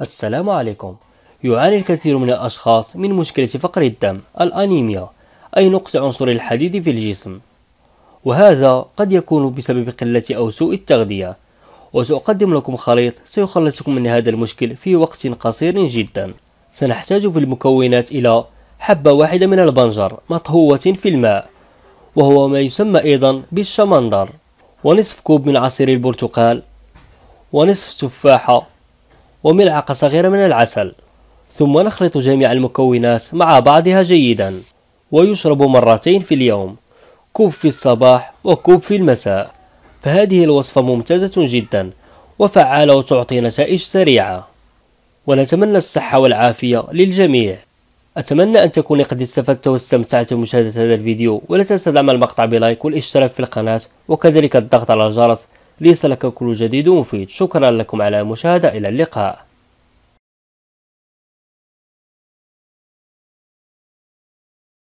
السلام عليكم يعاني الكثير من الأشخاص من مشكلة فقر الدم الأنيميا أي نقص عنصر الحديد في الجسم وهذا قد يكون بسبب قلة أو سوء التغذية وسأقدم لكم خليط سيخلصكم من هذا المشكل في وقت قصير جدا سنحتاج في المكونات إلى حبة واحدة من البنجر مطهوة في الماء وهو ما يسمى أيضا بالشمندر ونصف كوب من عصير البرتقال ونصف تفاحة وملعقة صغيرة من العسل ثم نخلط جميع المكونات مع بعضها جيدا ويشرب مرتين في اليوم كوب في الصباح وكوب في المساء فهذه الوصفة ممتازة جدا وفعالة وتعطي نتائج سريعة ونتمنى الصحة والعافية للجميع أتمنى أن تكوني قد استفدت واستمتعت بمشاهدة هذا الفيديو ولا تنسى دعم المقطع بلايك والاشتراك في القناة وكذلك الضغط على الجرس ليصلك كل جديد مفيد شكرا لكم على المشاهدة إلى اللقاء